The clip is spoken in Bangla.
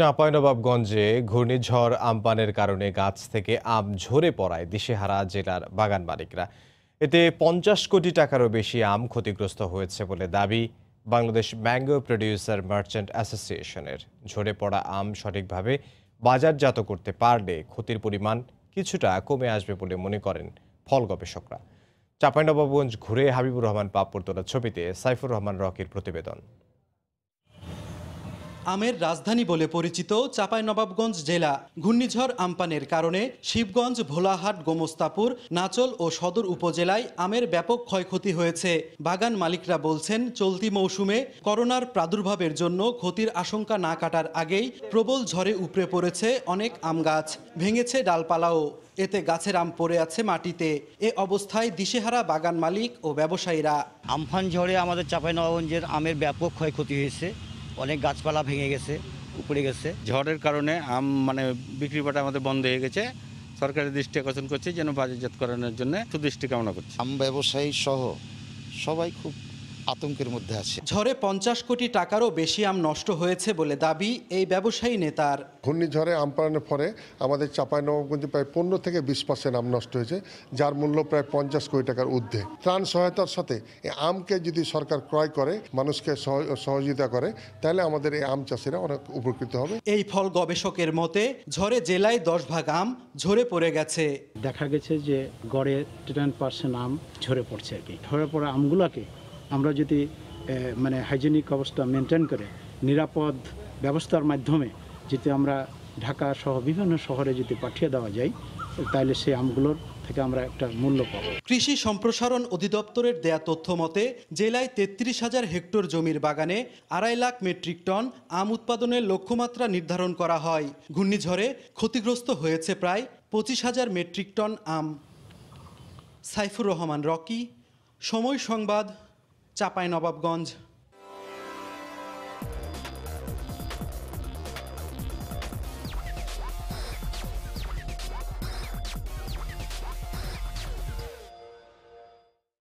চাঁপাইনবাবগঞ্জে ঘূর্ণিঝড় আমপানের কারণে গাছ থেকে আম ঝরে পড়ায় দিশেহারা জেলার বাগান মালিকরা এতে পঞ্চাশ কোটি টাকারও বেশি আম ক্ষতিগ্রস্ত হয়েছে বলে দাবি বাংলাদেশ ম্যাঙ্গো প্রডিউসার মার্চেন্ট অ্যাসোসিয়েশনের ঝরে পড়া আম সঠিকভাবে বাজারজাত করতে পারলে ক্ষতির পরিমাণ কিছুটা কমে আসবে বলে মনে করেন ফল গবেষকরা চাঁপাইনবাবগঞ্জ ঘুরে হাবিবুর রহমান পাপ্পুর তোলা ছবিতে সাইফুর রহমান রকির প্রতিবেদন আমের রাজধানী বলে পরিচিত চাঁপাইনবাবগঞ্জ জেলা ঘূর্ণিঝড় আমপানের কারণে শিবগঞ্জ ভোলাহাট গোমস্তাপুর নাচল ও সদর উপজেলায় আমের ব্যাপক ক্ষয়ক্ষতি হয়েছে বাগান মালিকরা বলছেন চলতি মৌসুমে করোনার প্রাদুর্ভাবের জন্য ক্ষতির আশঙ্কা না কাটার আগেই প্রবল ঝড়ে উপড়ে পড়েছে অনেক আম গাছ ভেঙেছে ডালপালাও এতে গাছের আম পড়ে আছে মাটিতে এ অবস্থায় দিশেহারা বাগান মালিক ও ব্যবসায়ীরা আমফান ঝড়ে আমাদের চাঁপাইনবাবগঞ্জের আমের ব্যাপক ক্ষয়ক্ষতি হয়েছে অনেক গাছপালা ভেঙে গেছে উপড়ে গেছে ঝড়ের কারণে আম মানে বিক্রি বাটা আমাদের বন্ধ হয়ে গেছে সরকারের দৃষ্টি আকর্ষণ করছে যেন বাজারজাতকরণের জন্য সুদৃষ্টি কামনা করছে আম ব্যবসায়ী সহ সবাই খুব আতঙ্কের মধ্যে আছে ঝড়ে পঞ্চাশ কোটি টাকারও বেশি আম নষ্ট হয়েছে বলে দাবি এই ব্যবসায়ী নেতার ঘূর্ণিঝড়ে আম পাড়ানোর ফলে আমাদের চাঁপাইনবাবগঞ্জে প্রায় পনেরো থেকে বিশ পার্সেন্ট আম নষ্ট হয়েছে যার মূল্য প্রায় পঞ্চাশ কোটি টাকার ঊর্ধ্বে ত্রাণ সহায়তার সাথে আমকে যদি সরকার ক্রয় করে মানুষকে সহযোগিতা করে তাহলে আমাদের এই আম চাষিরা অনেক উপকৃত হবে এই ফল গবেষকের মতে ঝড়ে জেলায় দশ ভাগ আম ঝরে পড়ে গেছে দেখা গেছে যে গড়ে টেন পার্সেন্ট আম ঝরে পড়ছে আর কি ঝরে পড়া আমগুলোকে আমরা যদি মানে হাইজেনিক অবস্থা মেনটেন করে নিরাপদ ব্যবস্থার মাধ্যমে যদি আমরা ঢাকা সহ বিভিন্ন শহরে যদি পাঠিয়ে দেওয়া যায় তাহলে সেই আমগুলোর থেকে আমরা একটা মূল্য পাব কৃষি সম্প্রসারণ অধিদপ্তরের দেয়া তথ্য মতে জেলায় তেত্রিশ হাজার হেক্টর জমির বাগানে আড়াই লাখ মেট্রিক টন আম উৎপাদনের লক্ষ্যমাত্রা নির্ধারণ করা হয় ঘূর্ণিঝড়ে ক্ষতিগ্রস্ত হয়েছে প্রায় পঁচিশ হাজার মেট্রিক টন আম সাইফুর রহমান রকি সময় সংবাদ চাঁপাই নবাবগঞ্জ